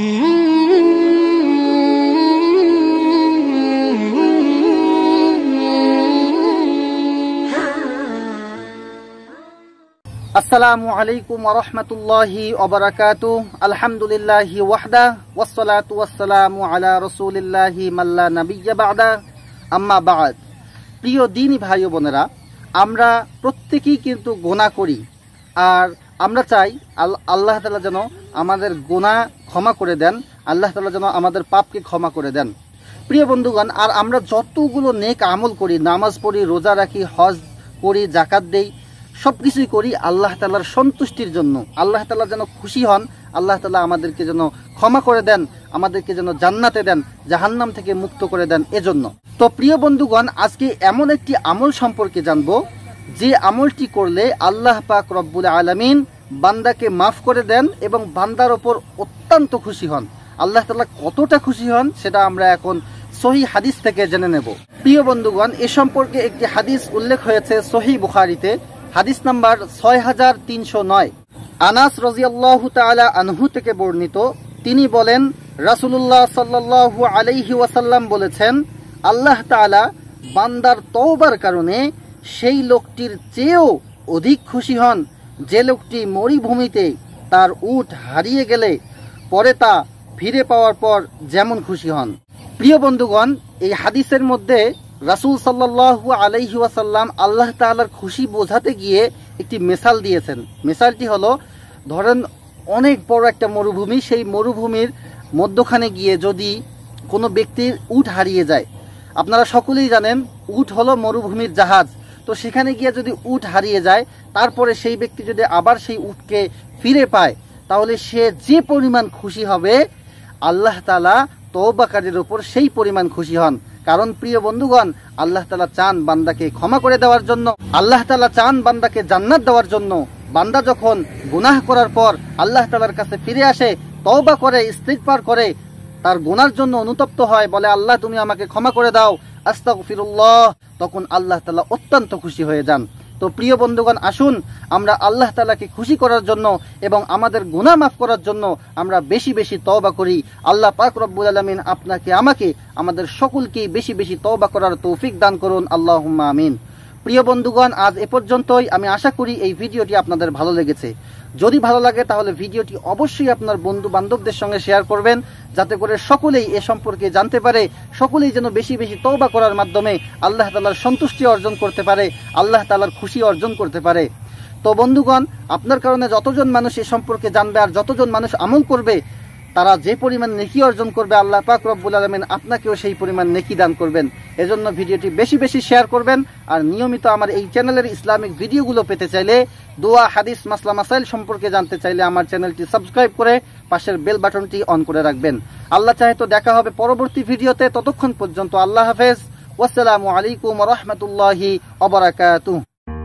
আসসালামু আলাইকুম রহমতুল্লাহি অবরাকাত আলহামদুলিল্লাহি ওয়াহদা ওয়াসসালাতু ওয়াসসালামু আলা রসুলিল্লাহি মাল্লা নাবিয়্যা বাদা আম্মা বাদ প্রিয় দিন ভাই বোনেরা আমরা প্রত্যেকেই কিন্তু গোনা করি আর আমরা চাই আল্লাহ তালা যেন আমাদের গোনা ক্ষমা করে দেন আল্লাহ তালা যেন আমাদের পাপকে ক্ষমা করে দেন প্রিয় বন্ধুগণ আর আমরা যতগুলো নেক আমল করি নামাজ পড়ি রোজা রাখি হজ করি জাকাত দেই সব কিছুই করি আল্লাহ তালার সন্তুষ্টির জন্য আল্লাহ তালা যেন খুশি হন আল্লাহ তালা আমাদেরকে যেন ক্ষমা করে দেন আমাদেরকে যেন জান্নাতে দেন জাহান্নাম থেকে মুক্ত করে দেন এজন্য তো প্রিয় বন্ধুগণ আজকে এমন একটি আমল সম্পর্কে জানব যে আমলটি করলে আল্লাহ পাক রব্বুল আলমিন বান্দাকে মাফ করে দেন এবং বান্দার ওপর অত্যন্ত খুশি হন আল্লাহ তালা কতটা খুশি হন সেটা আমরা এখন সহি হাদিস থেকে জেনে নেব প্রিয় বন্ধুগণ এ সম্পর্কে একটি হাদিস উল্লেখ হয়েছে সহি বুখারিতে হাদিস নাম্বার ছয় হাজার তিনশো নয় আনাস রজিয়াল্লাহ তালা আনহু থেকে বর্ণিত তিনি বলেন রাসুলুল্লাহ সাল্লু আলাইহি ওয়াসাল্লাম বলেছেন আল্লাহ তালা বান্দার তওবার কারণে সেই লোকটির চেয়েও অধিক খুশি হন যে লোকটি মরুভূমিতে তার উট হারিয়ে গেলে পরে তা ফিরে পাওয়ার পর যেমন খুশি হন প্রিয় বন্ধুগণ এই হাদিসের মধ্যে রাসুল সাল্লু আলহি আল্লাহ তাল্লার খুশি বোঝাতে গিয়ে একটি মেশাল দিয়েছেন মেশালটি হল ধরেন অনেক বড় একটা মরুভূমি সেই মরুভূমির মধ্যখানে গিয়ে যদি কোনো ব্যক্তির উট হারিয়ে যায় আপনারা সকলেই জানেন উঠ হলো মরুভূমির জাহাজ তো সেখানে গিয়ে যদি উট হারিয়ে যায় তারপরে সেই ব্যক্তি যদি আবার সেই উটকে ফিরে পায় তাহলে সে যে পরিমাণ খুশি হবে আল্লাহ তালা তৌবাকারীর ওপর সেই পরিমাণ খুশি হন কারণ প্রিয় বন্ধুগণ আল্লাহ তালা চান বান্দাকে ক্ষমা করে দেওয়ার জন্য আল্লাহ তালা চান বান্দাকে জান্নাত দেওয়ার জন্য বান্দা যখন গুনাহ করার পর আল্লাহ তালার কাছে ফিরে আসে তওবা করে ইস্তিকবার করে তার গুনার জন্য অনুতপ্ত হয় বলে আল্লাহ তুমি আমাকে ক্ষমা করে দাও ফিরুল্লাহ তখন আল্লাহ তালা অত্যন্ত খুশি হয়ে যান তো প্রিয় বন্ধুগণ আসুন আমরা আল্লাহ তালাকে খুশি করার জন্য এবং আমাদের গুণা মাফ করার জন্য আমরা বেশি বেশি তওবা করি আল্লাহ পাক রব্বুল আলমিন আপনাকে আমাকে আমাদের সকলকে বেশি বেশি তওবা করার তৌফিক দান করুন আল্লাহ আমিন প্রিয় বন্ধুগণ আজ এ পর্যন্তই আমি আশা করি এই ভিডিওটি আপনাদের ভালো লেগেছে যদি ভালো লাগে তাহলে ভিডিওটি অবশ্যই আপনার বন্ধু বান্ধবদের সঙ্গে শেয়ার করবেন যাতে করে সকলেই এ সম্পর্কে জানতে পারে সকলেই যেন বেশি বেশি তৌবা করার মাধ্যমে আল্লাহ তালার সন্তুষ্টি অর্জন করতে পারে আল্লাহ তালার খুশি অর্জন করতে পারে তো বন্ধুগণ আপনার কারণে যতজন মানুষ এ সম্পর্কে জানবে আর যতজন মানুষ আমল করবে তারা যে পরিমাণ নেকি অর্জন করবে আল্লাহ পাক রব্বুল আলমিন আপনাকেও সেই পরিমাণ নেকি দান করবেন এজন্য ভিডিওটি বেশি বেশি শেয়ার করবেন আর নিয়মিত আমার এই চ্যানেলের ইসলামিক ভিডিওগুলো পেতে চাইলে দোয়া হাদিস মাসলা মাসাইল সম্পর্কে জানতে চাইলে আমার চ্যানেলটি সাবস্ক্রাইব করে পাশের বেল বাটনটি অন করে রাখবেন আল্লাহ চাহে তো দেখা হবে পরবর্তী ভিডিওতে ততক্ষণ পর্যন্ত আল্লাহ হাফেজ ওসালামু আলাইকুম রহমতুল্লাহি অবরাকাতু